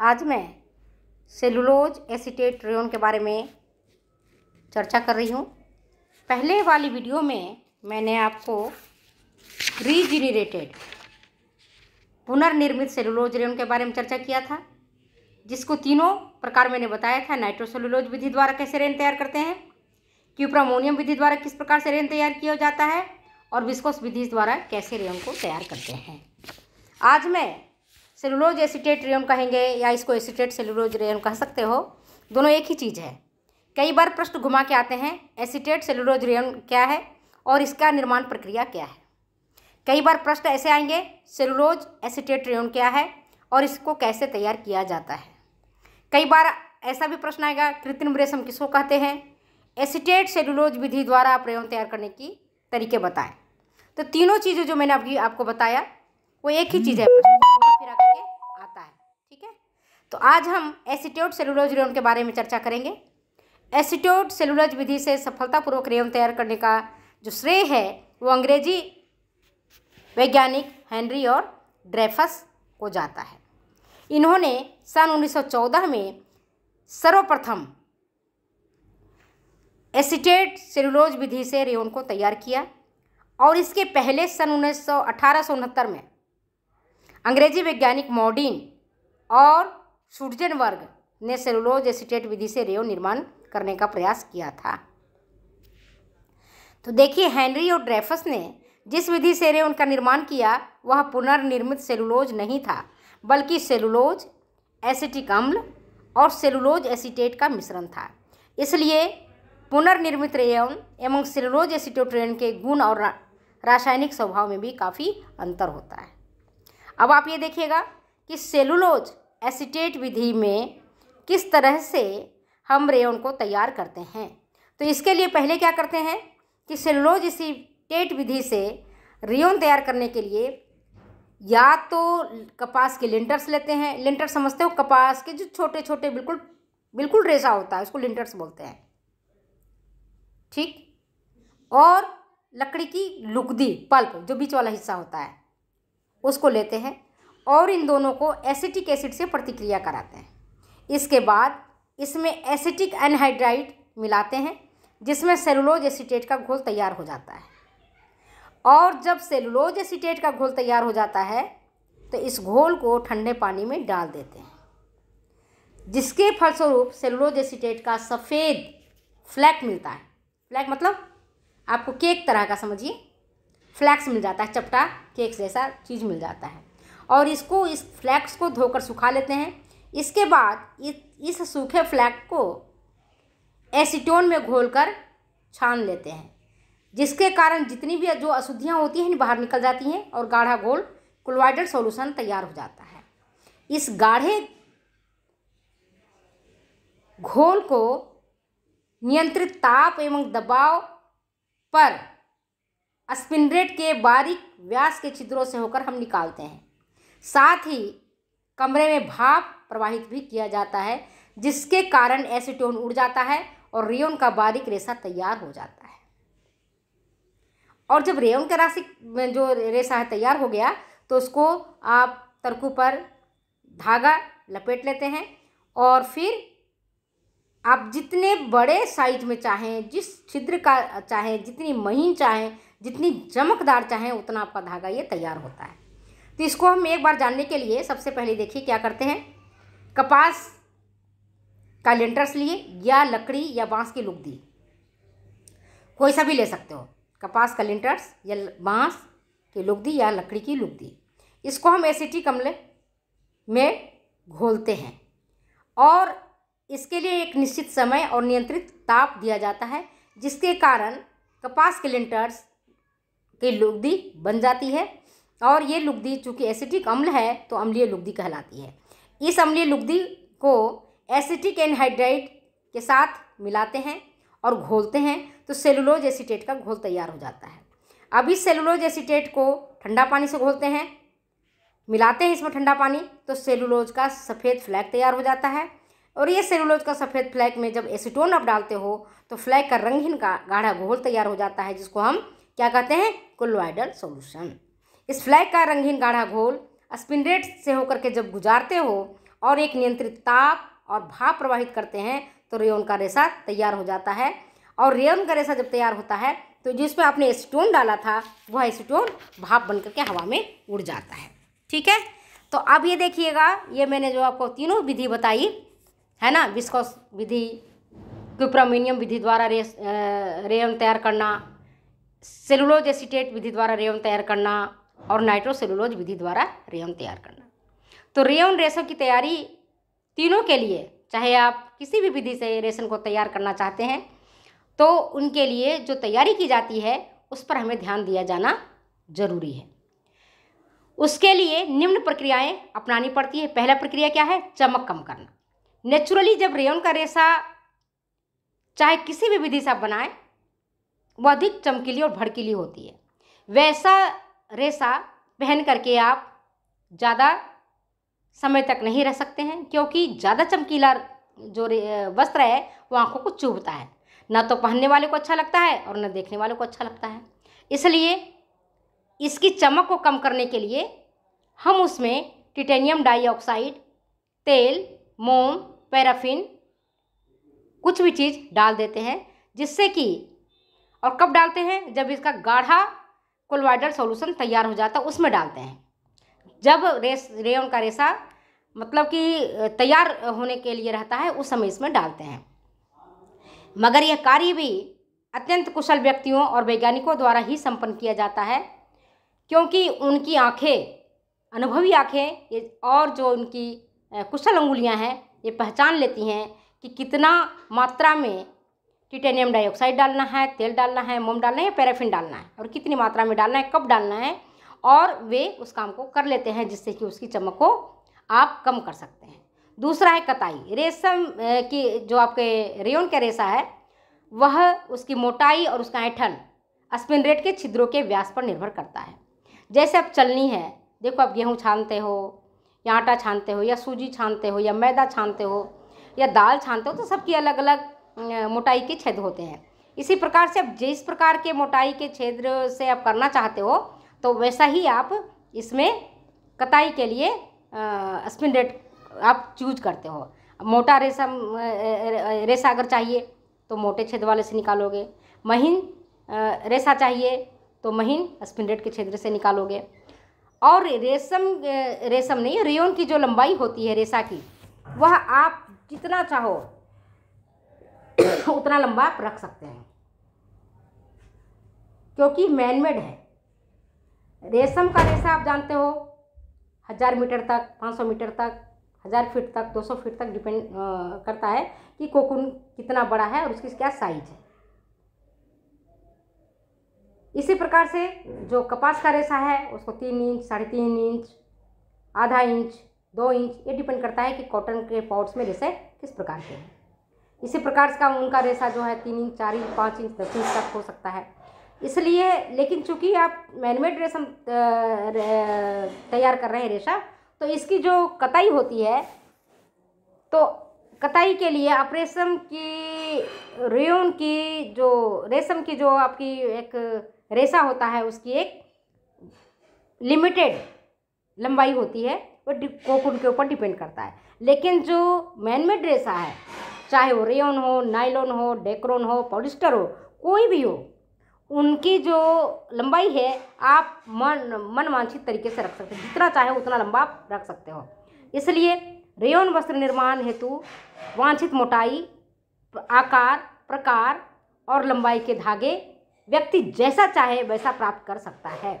आज मैं cellulose acetate rain के बारे में चर्चा कर रही हूँ पहले वाली वीडियो में मैंने आपको रीजनरेटेड पुनर्निर्मित सेलुलोज रेन के बारे में चर्चा किया था जिसको तीनों प्रकार मैंने बताया था नाइट्रोसेलुलोज विधि द्वारा कैसे रेन तैयार करते हैं क्यूप्रामोनियम विधि द्वारा किस प्रकार से रेन तैयार किया जाता है और विस्कोस विधि द्वारा कैसे रेन को तैयार करते हैं आज मैं सेलुलोज एसिटेट रेयन कहेंगे या इसको एसिटेट सेलुलोज रेयन कह सकते हो दोनों एक ही चीज़ है कई बार प्रश्न घुमा के आते हैं एसिटेट सेलुलोज रेयन क्या है और इसका निर्माण प्रक्रिया क्या है कई बार प्रश्न ऐसे आएंगे सेलुलोज एसिटेट रेयन क्या है और इसको कैसे तैयार किया जाता है कई बार ऐसा भी प्रश्न आएगा कृत्रिम रेशम किसको कहते हैं एसिटेट सेलुलोज विधि द्वारा आप रेयन तैयार करने की तरीके बताएं तो तीनों चीज़ें जो मैंने अभी आपको बताया वो एक ही चीज़ है तो आज हम एसिट्योड सेलुलोज रेयन के बारे में चर्चा करेंगे एसिट्यूड सेलुलोज विधि से सफलतापूर्वक रेयन तैयार करने का जो श्रेय है वो अंग्रेजी वैज्ञानिक हेनरी और ड्रेफस को जाता है इन्होंने सन 1914 में सर्वप्रथम एसिटेट सेलुलोज विधि से रेयन को तैयार किया और इसके पहले सन उन्नीस में अंग्रेजी वैज्ञानिक मॉडिन और वर्ग ने सेलुलोज एसिटेट विधि से रेव निर्माण करने का प्रयास किया था तो देखिए हेनरी और ड्रेफस ने जिस विधि से रेव उनका निर्माण किया वह पुनर्निर्मित सेलुलोज नहीं था बल्कि सेलुलोज एसिटिक अम्ल और सेलुलोज एसिटेट का मिश्रण था इसलिए पुनर्निर्मित रेयन एवं सेलुलोज एसिटोट्रेन के गुण और रासायनिक स्वभाव में भी काफ़ी अंतर होता है अब आप ये देखिएगा कि सेलुलोज एसिटेट विधि में किस तरह से हम रेयन को तैयार करते हैं तो इसके लिए पहले क्या करते हैं कि सेलुलोज टेट विधि से रेयन तैयार करने के लिए या तो कपास के लिंटर्स लेते हैं लिंटर्स समझते हो कपास के जो छोटे छोटे बिल्कुल बिल्कुल रेसा होता है उसको लिंटर्स बोलते हैं ठीक और लकड़ी की लुकदी पल्प जो बीच वाला हिस्सा होता है उसको लेते हैं और इन दोनों को एसिटिक एसिड से प्रतिक्रिया कराते हैं इसके बाद इसमें एसिटिक एनहाइड्राइड मिलाते हैं जिसमें सेलुलोज एसिटेट का घोल तैयार हो जाता है और जब सेलुलोज एसिटेट का घोल तैयार हो जाता है तो इस घोल को ठंडे पानी में डाल देते हैं जिसके फलस्वरूप सेलुलोज एसिटेट का सफ़ेद फ्लैक मिलता है फ्लैक मतलब आपको केक तरह का समझिए फ्लैक्स मिल जाता है चपटा केक जैसा चीज़ मिल जाता है और इसको इस फ्लैक्स को धोकर सुखा लेते हैं इसके बाद इस सूखे फ्लैक्स को एसीटोन में घोलकर छान लेते हैं जिसके कारण जितनी भी जो अशुद्धियाँ होती हैं बाहर निकल जाती हैं और गाढ़ा घोल क्लोराइडल सॉल्यूशन तैयार हो जाता है इस गाढ़े घोल को नियंत्रित ताप एवं दबाव पर स्पिनरेट के बारीक व्यास के छिद्रों से होकर हम निकालते हैं साथ ही कमरे में भाप प्रवाहित भी किया जाता है जिसके कारण एसीटोन उड़ जाता है और रेयन का बारीक रेशा तैयार हो जाता है और जब रेयन का राशि जो रेशा है तैयार हो गया तो उसको आप तरकू पर धागा लपेट लेते हैं और फिर आप जितने बड़े साइज में चाहें जिस छिद्र का चाहें जितनी महीन चाहें जितनी चमकदार चाहें उतना आपका धागा ये तैयार होता है तो इसको हम एक बार जानने के लिए सबसे पहले देखिए क्या करते हैं कपास का लेंटर्स लिए या लकड़ी या बांस की लुगदी कोई सा भी ले सकते हो कपास का लेंटर्स या बांस की लुगदी या लकड़ी की लुगदी इसको हम एसिटी कमले में घोलते हैं और इसके लिए एक निश्चित समय और नियंत्रित ताप दिया जाता है जिसके कारण कपास के लेंटर्स की लुगदी बन जाती है और ये लुगदी चूँकि एसिटिक अम्ल है तो अम्लीय लुगदी कहलाती है इस अम्लीय लुगदी को एसिटिक एनहाइड्राइड के साथ मिलाते हैं और घोलते हैं तो सेलुलोज एसीटेट का घोल तैयार हो जाता है अब इस सेलुलोज एसीटेट को ठंडा पानी से घोलते हैं मिलाते हैं इसमें ठंडा पानी तो सेलुलोज का सफ़ेद फ्लैग तैयार हो जाता है और ये सेलुलोज का सफ़ेद फ्लैग में जब एसीटोन आप डालते हो तो फ्लैग का रंगहीन का गाढ़ा घोल तैयार हो जाता है जिसको हम क्या कहते हैं कोलोइडल सोल्यूशन इस फ्लैग का रंगीन गाढ़ा घोल स्पिनरेट से होकर के जब गुजारते हो और एक नियंत्रित ताप और भाप प्रवाहित करते हैं तो रेयन का रेशा तैयार हो जाता है और रेयन का रेशा जब तैयार होता है तो जिसमें आपने स्टोन डाला था वह स्टोन भाप बन करके हवा में उड़ जाता है ठीक है तो अब ये देखिएगा ये मैंने जो आपको तीनों विधि बताई है ना विस्कोस विधि क्यूप्रामीनियम विधि द्वारा रे रेयन तैयार करना सेलुलोज एसिटेट विधि द्वारा रेयन तैयार करना और नाइट्रोसेलुलोज विधि द्वारा रेयन तैयार करना तो रेयन रेशों की तैयारी तीनों के लिए चाहे आप किसी भी विधि से रेशन को तैयार करना चाहते हैं तो उनके लिए जो तैयारी की जाती है उस पर हमें ध्यान दिया जाना जरूरी है उसके लिए निम्न प्रक्रियाएं अपनानी पड़ती है पहला प्रक्रिया क्या है चमक कम करना नेचुरली जब रेयन का रेशा चाहे किसी भी विधि से आप बनाएं वो अधिक चमकीली और भड़कीली होती है वैसा रेशा पहन करके आप ज़्यादा समय तक नहीं रह सकते हैं क्योंकि ज़्यादा चमकीला जो वस्त्र है वो आँखों को चुभता है ना तो पहनने वाले को अच्छा लगता है और ना देखने वाले को अच्छा लगता है इसलिए इसकी चमक को कम करने के लिए हम उसमें टिटेनियम डाइऑक्साइड तेल मोम पैराफिन कुछ भी चीज़ डाल देते हैं जिससे कि और कब डालते हैं जब इसका गाढ़ा कोलवाइडल सॉल्यूशन तैयार हो जाता है उसमें डालते हैं जब रेस रेयन का रेशा मतलब कि तैयार होने के लिए रहता है उस समय इसमें डालते हैं मगर यह कार्य भी अत्यंत कुशल व्यक्तियों और वैज्ञानिकों द्वारा ही संपन्न किया जाता है क्योंकि उनकी आंखें अनुभवी आंखें और जो उनकी कुशल अंगुलियां हैं ये पहचान लेती हैं कि कितना मात्रा में टिटेनियम डाइऑक्साइड डालना है तेल डालना है मोम डालना है या पैराफिन डालना है और कितनी मात्रा में डालना है कब डालना है और वे उस काम को कर लेते हैं जिससे कि उसकी चमक को आप कम कर सकते हैं दूसरा है कताई रेशम की जो आपके रेयन का रेशा है वह उसकी मोटाई और उसका ऐठन स्पिन रेट के छिद्रों के व्यास पर निर्भर करता है जैसे आप चलनी है देखो आप गेहूँ छानते हो या आटा छानते हो या सूजी छानते हो या मैदा छानते हो या दाल छानते हो तो सबकी अलग अलग मोटाई के छेद होते हैं इसी प्रकार से आप जिस प्रकार के मोटाई के छेद से आप करना चाहते हो तो वैसा ही आप इसमें कताई के लिए स्पिन रेट आप चूज करते हो मोटा रेशा रेशा अगर चाहिए तो मोटे छेद वाले से निकालोगे महीन रेशा चाहिए तो महीन स्पिन रेट के छेद से निकालोगे और रेशम रेशम नहीं रेयन की जो लंबाई होती है रेशा की वह आप जितना चाहो अच्छा उतना लंबा आप रख सकते हैं क्योंकि मैनमेड है रेशम का रेशा आप जानते हो हज़ार मीटर तक पाँच सौ मीटर तक हज़ार फीट तक दो सौ फीट तक डिपेंड करता है कि कोकुन कितना बड़ा है और उसकी क्या साइज है इसी प्रकार से जो कपास का रेशा है उसको तीन इंच साढ़े तीन इंच आधा इंच दो इंच ये डिपेंड करता है कि कॉटन के पाउड्स में रेशे किस प्रकार के हैं इसी प्रकार का उनका रेशा जो है तीन इंच चार इंच पाँच इंच दस इंच तक हो सकता है इसलिए लेकिन चूंकि आप मैनमेड रेशम तैयार कर रहे हैं रेशा तो इसकी जो कताई होती है तो कताई के लिए आप रेशम की रेन की जो रेशम की जो आपकी एक रेशा होता है उसकी एक लिमिटेड लंबाई होती है वो कोकुन के ऊपर डिपेंड करता है लेकिन जो मैनमेड रेशा है चाहे वो रेयन हो नाइलॉन हो डेक्रोन हो पॉलिस्टर हो कोई भी हो उनकी जो लंबाई है आप मन मनवांछित तरीके से रख सकते हैं जितना चाहे उतना लंबा आप रख सकते हो इसलिए रेयन वस्त्र निर्माण हेतु वांछित मोटाई आकार प्रकार और लंबाई के धागे व्यक्ति जैसा चाहे वैसा प्राप्त कर सकता है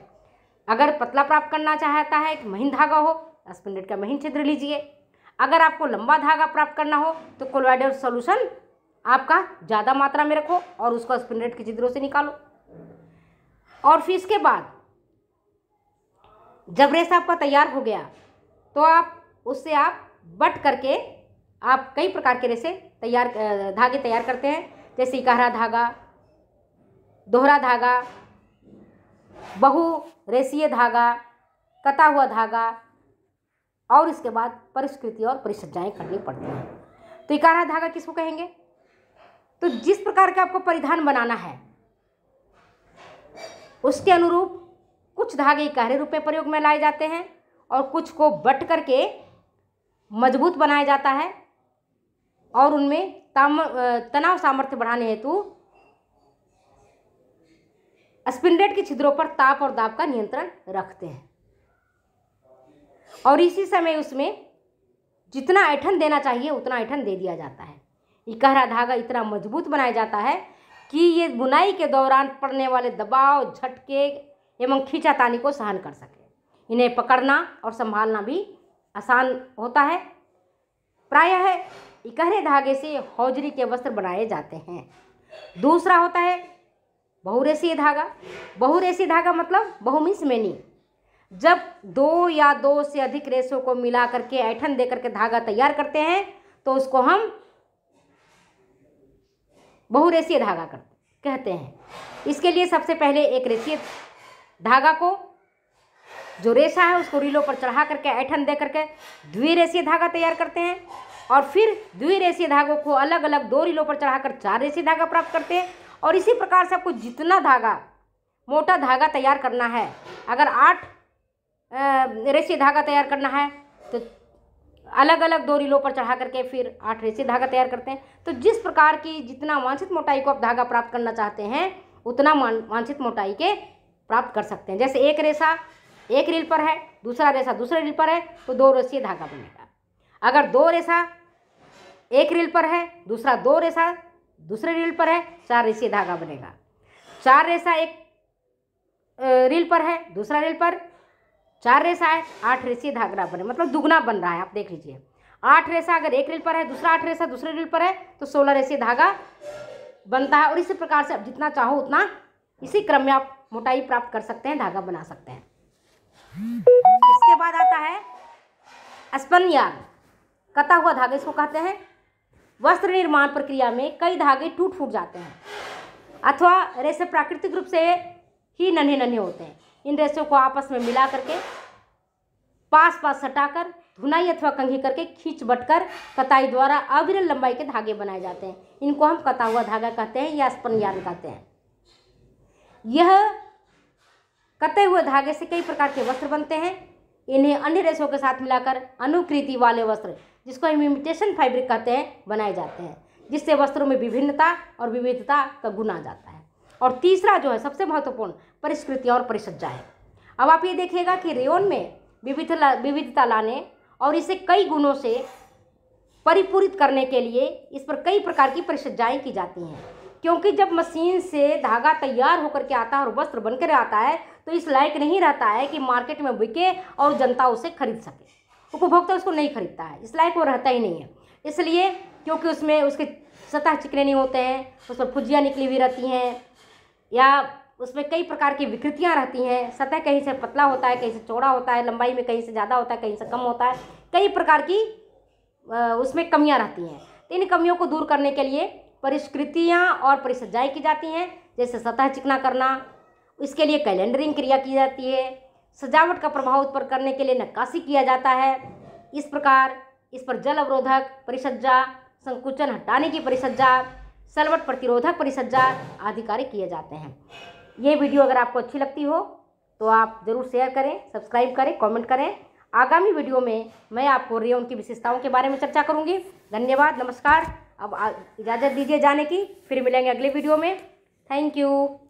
अगर पतला प्राप्त करना चाहता है तो महीन धागा हो दस मिनट का महीन छिद्र लीजिए अगर आपको लंबा धागा प्राप्त करना हो तो कोलवाइडर सोल्यूशन आपका ज़्यादा मात्रा में रखो और उसको स्पिनरेट के चिद्रों से निकालो और फिर इसके बाद जब रेस आपका तैयार हो गया तो आप उससे आप बट करके आप कई प्रकार के रेसे तैयार धागे तैयार करते हैं जैसे इकहरा धागा दोहरा धागा बहु रेसीय धागा कता हुआ धागा और इसके बाद परिष्कृति और परिसज्जाएँ करनी पड़ती हैं तो इकारा धागा किसको कहेंगे तो जिस प्रकार के आपको परिधान बनाना है उसके अनुरूप कुछ धागे इकारे रूप में प्रयोग में लाए जाते हैं और कुछ को बट करके मजबूत बनाया जाता है और उनमें ताम तनाव सामर्थ्य बढ़ाने हेतु स्पिनडेट के छिद्रों पर ताप और दाब का नियंत्रण रखते हैं और इसी समय उसमें जितना ऐठन देना चाहिए उतना ऐठन दे दिया जाता है ये कहरा धागा इतना मजबूत बनाया जाता है कि ये बुनाई के दौरान पड़ने वाले दबाव झटके एवं खींचातानी को सहन कर सके इन्हें पकड़ना और संभालना भी आसान होता है प्रायः इकहरे धागे से हौजरी के वस्त्र बनाए जाते हैं दूसरा होता है बहुरेसी धागा बहुरेसी धागा मतलब बहुमिस मैनी जब दो या दो से अधिक रेशों को मिला करके ऐठन दे करके धागा तैयार करते हैं तो उसको हम बहुरेशीय धागा कर कहते हैं इसके लिए सबसे पहले एक रेशीय धागा को जो रेशा है उसको रीलों पर चढ़ा करके ऐठन दे करके द्विरेशीय धागा तैयार करते हैं और फिर द्विरेशीय धागों को अलग अलग दो रीलों पर चढ़ाकर चार रेशीय धागा प्राप्त करते हैं और इसी प्रकार से आपको जितना धागा मोटा धागा तैयार करना है अगर आठ रेसी धागा तैयार करना है तो अलग अलग दो रिलों पर चढ़ा करके फिर आठ रेसी धागा तैयार करते हैं तो जिस प्रकार की जितना वांछित मोटाई को आप धागा प्राप्त करना चाहते हैं उतना वांछित मोटाई के प्राप्त कर सकते हैं जैसे एक रेसा एक रील पर है दूसरा रेसा दूसरे रील पर है तो दो रेसी धागा बनेगा अगर दो रेसा एक रील पर है दूसरा दो रेसा दूसरे रील पर है चार रेसी धागा बनेगा चार रेसा एक रील पर है दूसरा रील पर चार रेसा है आठ रेसी धागरा बने मतलब दुगना बन रहा है आप देख लीजिए आठ रेसा अगर एक रिल पर है दूसरा आठ रेसा दूसरे रिल पर है तो सोलह रेसी धागा बनता है और इसी प्रकार से आप जितना चाहो उतना इसी क्रम में आप मोटाई प्राप्त कर सकते हैं धागा बना सकते हैं इसके बाद आता है स्पन यार्न कता हुआ धागा इसको कहते हैं वस्त्र निर्माण प्रक्रिया में कई धागे टूट फूट जाते हैं अथवा रेसे प्राकृतिक रूप से ही नन्हे नन्हे होते हैं इन रेशों को आपस में मिला करके पास पास सटाकर धुनाई अथवा कंघी करके खींच बट कर कताई द्वारा अविरल लंबाई के धागे बनाए जाते हैं इनको हम कता हुआ धागा कहते हैं या स्पन यान कहते हैं यह कते हुए धागे से कई प्रकार के वस्त्र बनते हैं इन्हें अन्य रेशों के साथ मिलाकर अनुकृति वाले वस्त्र जिसको हम इमिटेशन फैब्रिक कहते हैं बनाए जाते हैं जिससे वस्त्रों में विभिन्नता और विविधता का गुण आ जाता है और तीसरा जो है सबसे महत्वपूर्ण परिष्कृतियाँ और परिसज्जा है अब आप ये देखिएगा कि रेयोन में विविध विविधता लाने और इसे कई गुणों से परिपूरित करने के लिए इस पर कई प्रकार की परिसज्जाएँ की जाती हैं क्योंकि जब मशीन से धागा तैयार होकर के आता है और वस्त्र बनकर आता है तो इस लायक नहीं रहता है कि मार्केट में बिके और जनता उसे खरीद सके उपभोक्ता उसको नहीं खरीदता है इस लायक वो रहता ही नहीं है इसलिए क्योंकि उसमें उसके सतह चिकने नहीं होते हैं उस पर फुजियाँ निकली हुई रहती हैं या उसमें कई प्रकार की विकृतियाँ रहती हैं सतह कहीं से पतला होता है कहीं से चौड़ा होता है लंबाई में कहीं से ज़्यादा होता है कहीं से कम होता है कई प्रकार की उसमें कमियाँ रहती हैं तो इन कमियों को दूर करने के लिए परिष्कृतियाँ और परिसज्जाएँ की जाती हैं जैसे सतह चिकना करना इसके लिए कैलेंडरिंग क्रिया की जाती है सजावट का प्रभाव उत्पन्न करने के लिए नक्काशी किया जाता है इस प्रकार इस पर जल अवरोधक परिसज्जा संकुचन हटाने की परिसज्जा सलवट प्रतिरोधक परिसज्जा आदि कार्य किए जाते हैं ये वीडियो अगर आपको अच्छी लगती हो तो आप ज़रूर शेयर करें सब्सक्राइब करें कमेंट करें आगामी वीडियो में मैं आपको रे उनकी विशेषताओं के बारे में चर्चा करूँगी धन्यवाद नमस्कार अब इजाज़त दीजिए जाने की फिर मिलेंगे अगले वीडियो में थैंक यू